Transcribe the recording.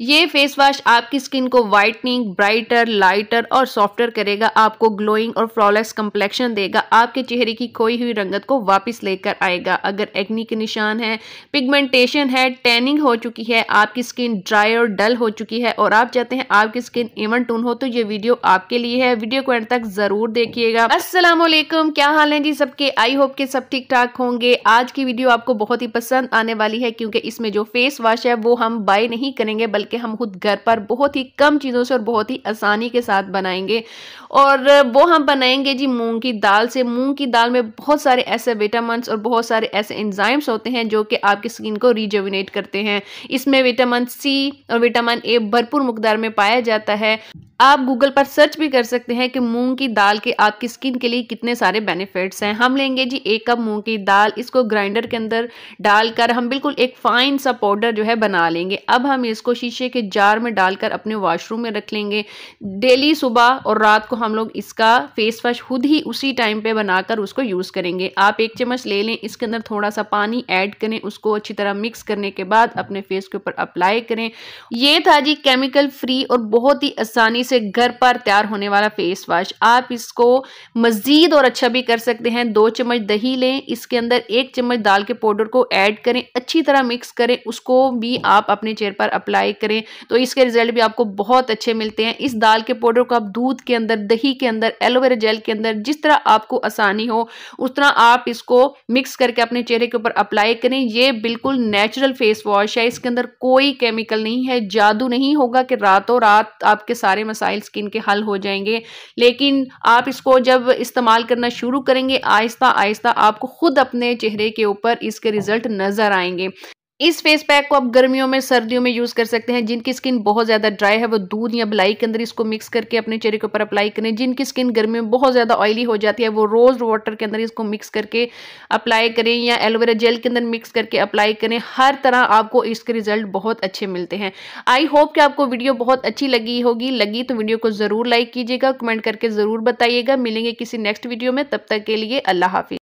ये face wash आपकी skin को वाइटनिंग ब्राइटर लाइटर और सॉफ्टर करेगा आपको ग्लोइंग और फ्लॉलेस कंप्लेक्शन देगा आपके चेहरे की खोई हुई रंगत को वापस लेकर आएगा अगर एग्नी के निशान है पिगमेंटेशन है टैनिंग हो चुकी है आपकी स्किन ड्राई और डल हो चुकी है और आप चाहते हैं आपकी स्किन इवन टून हो तो ये वीडियो आपके लिए है वीडियो को एंड तक ज़रूर देखिएगा असलम क्या हाल है जी सबके आई होप के सब ठीक ठाक होंगे आज की वीडियो आपको बहुत ही पसंद आने वाली है क्योंकि इसमें जो फेस वॉश है वो हम बाय नहीं करेंगे बल्कि बल्कि हम खुद घर पर बहुत ही कम चीज़ों से और बहुत ही आसानी के साथ बनाएंगे और वो हम बनाएंगे जी मूंग की दाल से मूंग की दाल में बहुत सारे ऐसे विटामिन और बहुत सारे ऐसे एंजाइम्स होते हैं जो कि आपकी स्किन को रिजोविनेट करते हैं इसमें विटामिन सी और विटामिन ए भरपूर मकदार में पाया जाता है आप गूगल पर सर्च भी कर सकते हैं कि मूंग की दाल के आपकी स्किन के लिए कितने सारे बेनिफिट्स हैं हम लेंगे जी एक कप मूंग की दाल इसको ग्राइंडर के अंदर डालकर हम बिल्कुल एक फाइन सा पाउडर जो है बना लेंगे अब हम इसको शीशे के जार में डालकर अपने वाशरूम में रख लेंगे डेली सुबह और रात को हम लोग इसका फेस वॉश खुद ही उसी टाइम पर बनाकर उसको यूज़ करेंगे आप एक चम्मच ले लें इसके अंदर थोड़ा सा पानी ऐड करें उसको अच्छी तरह मिक्स करने के बाद अपने फेस के ऊपर अप्लाई करें ये था जी केमिकल फ्री और बहुत ही आसानी से घर पर तैयार होने वाला फेस वॉश आप इसको मज़ीद और अच्छा भी कर सकते हैं दो चम्मच दही लें इसके अंदर एक चम्मच दाल के पाउडर को ऐड करें अच्छी तरह मिक्स करें उसको भी आप अपने चेहरे पर अप्लाई करें तो इसके रिजल्ट भी आपको बहुत अच्छे मिलते हैं इस दाल के पाउडर को आप दूध के अंदर दही के अंदर एलोवेरा जेल के अंदर जिस तरह आपको आसानी हो उस तरह आप इसको मिक्स करके अपने चेहरे के ऊपर अप्लाई करें ये बिल्कुल नेचुरल फेस वॉश है इसके अंदर कोई केमिकल नहीं है जादू नहीं होगा कि रातों रात आपके सारे मसाइल स्किन के हल हो जाएंगे लेकिन आप इसको जब इस्तेमाल करना शुरू करेंगे आहिस्ता आहिस्ता आपको ख़ुद अपने चेहरे के ऊपर इसके रिज़ल्ट नज़र आएंगे इस फेस पैक को आप गर्मियों में सर्दियों में यूज़ कर सकते हैं जिनकी स्किन बहुत ज़्यादा ड्राई है वो दूध या बलाई के अंदर इसको मिक्स करके अपने चेहरे के ऊपर अप्लाई करें जिनकी स्किन गर्मियों में बहुत ज़्यादा ऑयली हो जाती है वो रोज़ वाटर के अंदर इसको मिक्स करके अप्लाई करें या एलोवेरा जेल के अंदर मिक्स करके अप्लाई करें हर तरह आपको इसके रिजल्ट बहुत अच्छे मिलते हैं आई होप कि आपको वीडियो बहुत अच्छी लगी होगी लगी तो वीडियो को ज़रूर लाइक कीजिएगा कमेंट करके ज़रूर बताइएगा मिलेंगे किसी नेक्स्ट वीडियो में तब तक के लिए अल्लाह हाफिज़